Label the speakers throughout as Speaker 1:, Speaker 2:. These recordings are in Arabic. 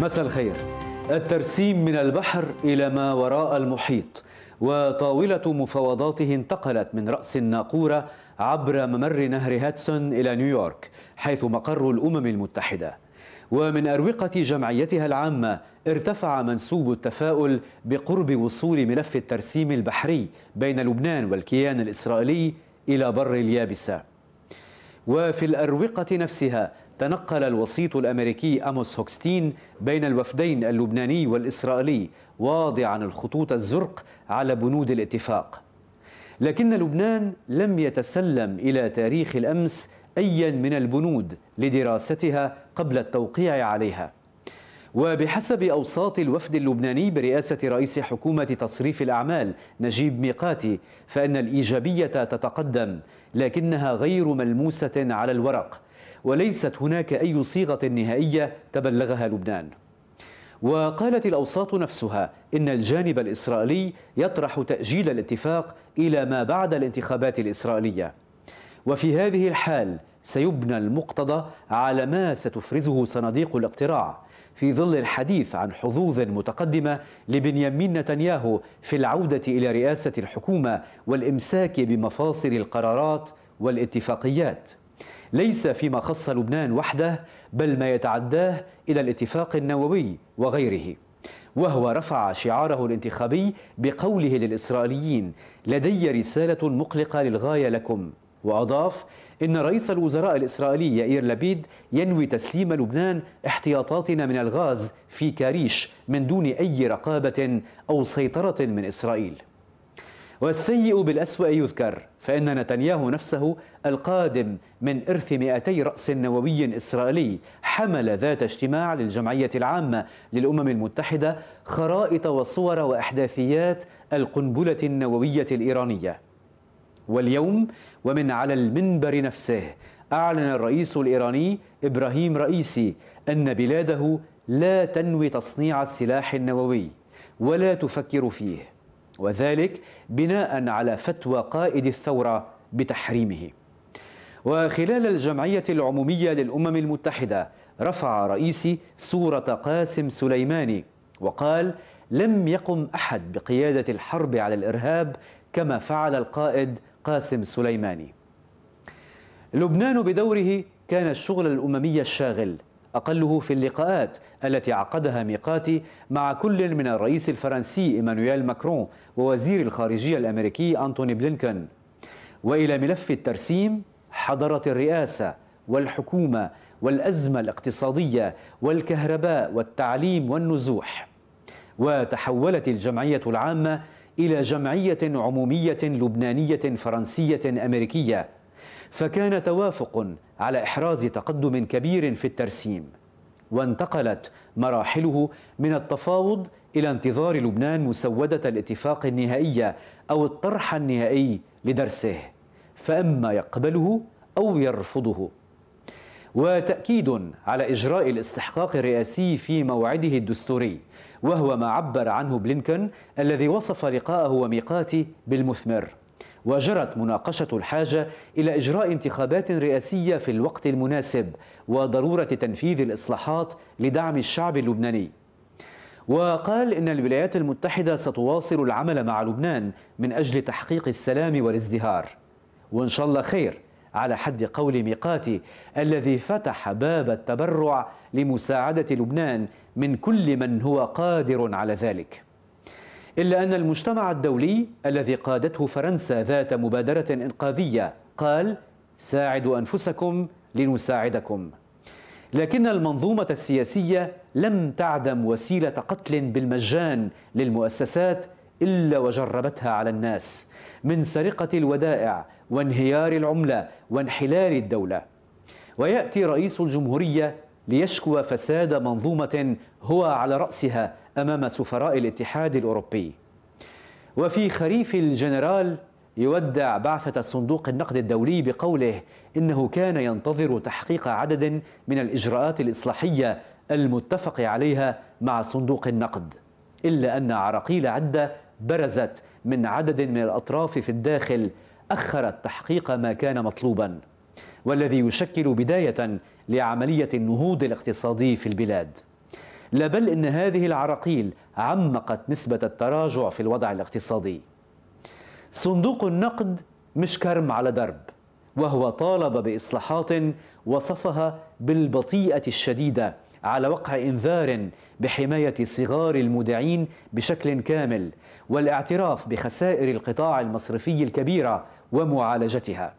Speaker 1: مساء الخير الترسيم من البحر إلى ما وراء المحيط وطاولة مفاوضاته انتقلت من رأس الناقورة عبر ممر نهر هاتسون إلى نيويورك حيث مقر الأمم المتحدة ومن أروقة جمعيتها العامة ارتفع منسوب التفاؤل بقرب وصول ملف الترسيم البحري بين لبنان والكيان الإسرائيلي إلى بر اليابسة وفي الأروقة نفسها تنقل الوسيط الامريكي اموس هوكستين بين الوفدين اللبناني والاسرائيلي واضعا الخطوط الزرق على بنود الاتفاق لكن لبنان لم يتسلم الى تاريخ الامس ايا من البنود لدراستها قبل التوقيع عليها وبحسب اوساط الوفد اللبناني برئاسه رئيس حكومه تصريف الاعمال نجيب ميقاتي فان الايجابيه تتقدم لكنها غير ملموسه على الورق وليست هناك أي صيغة نهائية تبلغها لبنان وقالت الأوساط نفسها إن الجانب الإسرائيلي يطرح تأجيل الاتفاق إلى ما بعد الانتخابات الإسرائيلية وفي هذه الحال سيبنى المقتضى على ما ستفرزه صناديق الاقتراع في ظل الحديث عن حظوظ متقدمة لبنيامين نتنياهو في العودة إلى رئاسة الحكومة والإمساك بمفاصل القرارات والاتفاقيات ليس فيما خص لبنان وحده بل ما يتعداه إلى الاتفاق النووي وغيره وهو رفع شعاره الانتخابي بقوله للإسرائيليين لدي رسالة مقلقة للغاية لكم وأضاف إن رئيس الوزراء الإسرائيلي يائير لبيد ينوي تسليم لبنان احتياطاتنا من الغاز في كاريش من دون أي رقابة أو سيطرة من إسرائيل والسيء بالأسوأ يذكر فإن نتنياهو نفسه القادم من إرث 200 رأس نووي إسرائيلي حمل ذات اجتماع للجمعية العامة للأمم المتحدة خرائط وصور وأحداثيات القنبلة النووية الإيرانية واليوم ومن على المنبر نفسه أعلن الرئيس الإيراني إبراهيم رئيسي أن بلاده لا تنوي تصنيع السلاح النووي ولا تفكر فيه وذلك بناء على فتوى قائد الثورة بتحريمه وخلال الجمعية العمومية للأمم المتحدة رفع رئيسي صورة قاسم سليماني وقال لم يقم أحد بقيادة الحرب على الإرهاب كما فعل القائد قاسم سليماني لبنان بدوره كان الشغل الأممي الشاغل أقله في اللقاءات التي عقدها ميقاتي مع كل من الرئيس الفرنسي إيمانويل ماكرون ووزير الخارجية الأمريكي أنتوني بلينكن وإلى ملف الترسيم حضرت الرئاسة والحكومة والأزمة الاقتصادية والكهرباء والتعليم والنزوح وتحولت الجمعية العامة إلى جمعية عمومية لبنانية فرنسية أمريكية فكان توافق على إحراز تقدم كبير في الترسيم وانتقلت مراحله من التفاوض إلى انتظار لبنان مسودة الاتفاق النهائية أو الطرح النهائي لدرسه فإما يقبله أو يرفضه وتأكيد على إجراء الاستحقاق الرئاسي في موعده الدستوري وهو ما عبر عنه بلينكن الذي وصف لقاءه وميقاته بالمثمر وجرت مناقشة الحاجة إلى إجراء انتخابات رئاسية في الوقت المناسب وضرورة تنفيذ الإصلاحات لدعم الشعب اللبناني وقال إن الولايات المتحدة ستواصل العمل مع لبنان من أجل تحقيق السلام والازدهار وإن شاء الله خير على حد قول ميقاتي الذي فتح باب التبرع لمساعدة لبنان من كل من هو قادر على ذلك إلا أن المجتمع الدولي الذي قادته فرنسا ذات مبادرة إنقاذية قال ساعدوا أنفسكم لنساعدكم لكن المنظومة السياسية لم تعدم وسيلة قتل بالمجان للمؤسسات إلا وجربتها على الناس من سرقة الودائع وانهيار العملة وانحلال الدولة ويأتي رئيس الجمهورية ليشكو فساد منظومة هو على رأسها أمام سفراء الاتحاد الأوروبي وفي خريف الجنرال يودع بعثة صندوق النقد الدولي بقوله إنه كان ينتظر تحقيق عدد من الإجراءات الإصلاحية المتفق عليها مع صندوق النقد إلا أن عراقيل عدة برزت من عدد من الأطراف في الداخل أخرت تحقيق ما كان مطلوباً والذي يشكل بداية لعملية النهوض الاقتصادي في البلاد لا بل إن هذه العراقيل عمقت نسبة التراجع في الوضع الاقتصادي صندوق النقد مش كرم على درب وهو طالب بإصلاحات وصفها بالبطيئة الشديدة على وقع إنذار بحماية صغار المودعين بشكل كامل والاعتراف بخسائر القطاع المصرفي الكبيرة ومعالجتها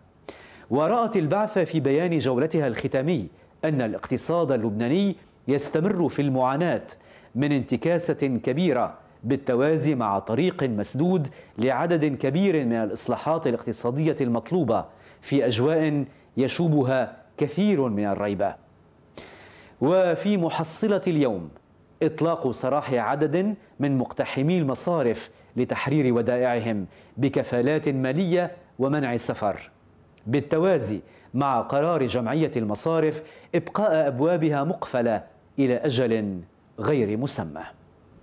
Speaker 1: ورأت البعثة في بيان جولتها الختامي أن الاقتصاد اللبناني يستمر في المعاناة من انتكاسة كبيرة بالتوازي مع طريق مسدود لعدد كبير من الإصلاحات الاقتصادية المطلوبة في أجواء يشوبها كثير من الريبة وفي محصلة اليوم إطلاق سراح عدد من مقتحمي المصارف لتحرير ودائعهم بكفالات مالية ومنع السفر بالتوازي مع قرار جمعية المصارف إبقاء أبوابها مقفلة إلى أجل غير مسمى